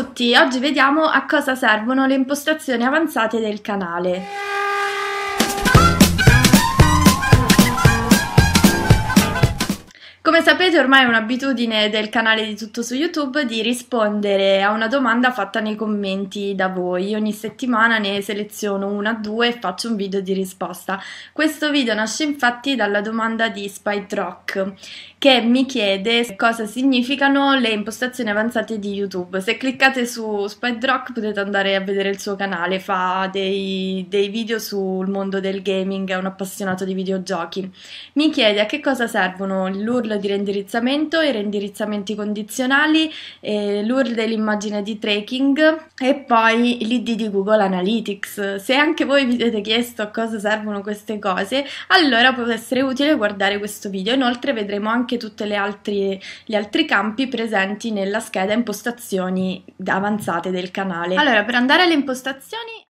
tutti, oggi vediamo a cosa servono le impostazioni avanzate del canale. Sapete ormai è un'abitudine del canale di Tutto su YouTube di rispondere a una domanda fatta nei commenti da voi. Ogni settimana ne seleziono una o due e faccio un video di risposta. Questo video nasce infatti dalla domanda di Spite Rock che mi chiede cosa significano le impostazioni avanzate di YouTube. Se cliccate su Spite Rock potete andare a vedere il suo canale, fa dei, dei video sul mondo del gaming, è un appassionato di videogiochi. Mi chiede a che cosa servono l'URL di rendere l'indirizzamento, i reindirizzamenti condizionali, eh, l'URL dell'immagine di tracking e poi l'ID di Google Analytics. Se anche voi vi siete chiesto a cosa servono queste cose, allora può essere utile guardare questo video. Inoltre vedremo anche tutti gli altri campi presenti nella scheda impostazioni avanzate del canale. Allora, per andare alle impostazioni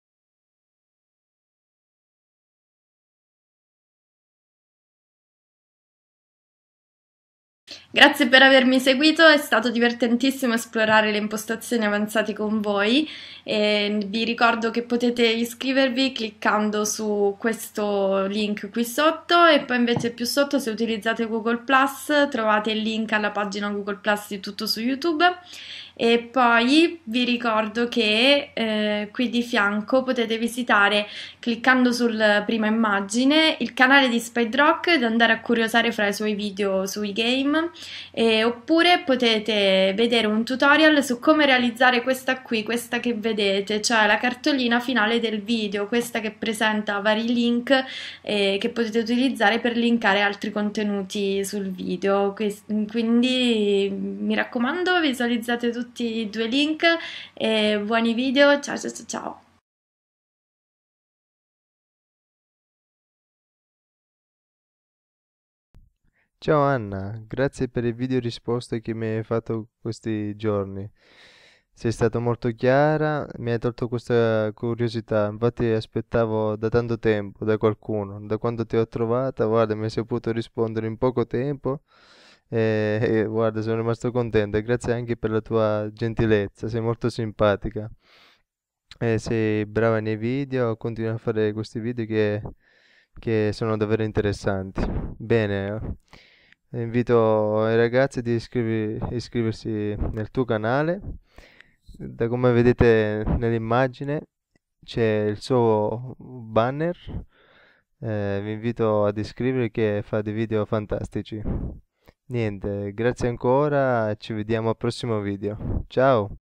Grazie per avermi seguito, è stato divertentissimo esplorare le impostazioni avanzate con voi e vi ricordo che potete iscrivervi cliccando su questo link qui sotto e poi invece più sotto se utilizzate Google Plus trovate il link alla pagina Google Plus di tutto su YouTube e poi vi ricordo che eh, qui di fianco potete visitare, cliccando sul prima immagine, il canale di Spide Rock ed andare a curiosare fra i suoi video sui game, eh, oppure potete vedere un tutorial su come realizzare questa qui, questa che vedete, cioè la cartolina finale del video, questa che presenta vari link eh, che potete utilizzare per linkare altri contenuti sul video. Quindi mi raccomando, visualizzate tutto tutti i due link e buoni video, ciao ciao ciao ciao! Anna, grazie per il video risposte che mi hai fatto questi giorni. Sei stata molto chiara, mi hai tolto questa curiosità, infatti aspettavo da tanto tempo, da qualcuno, da quando ti ho trovata, guarda, mi sei potuto rispondere in poco tempo. E, guarda, sono rimasto contento e grazie anche per la tua gentilezza, sei molto simpatica. E sei brava nei video, continui a fare questi video che, che sono davvero interessanti. Bene, eh, invito i ragazzi ad iscrivi, iscriversi nel tuo canale. Da come vedete nell'immagine c'è il suo banner. Eh, vi invito ad iscrivervi che fa dei video fantastici. Niente, grazie ancora, ci vediamo al prossimo video. Ciao!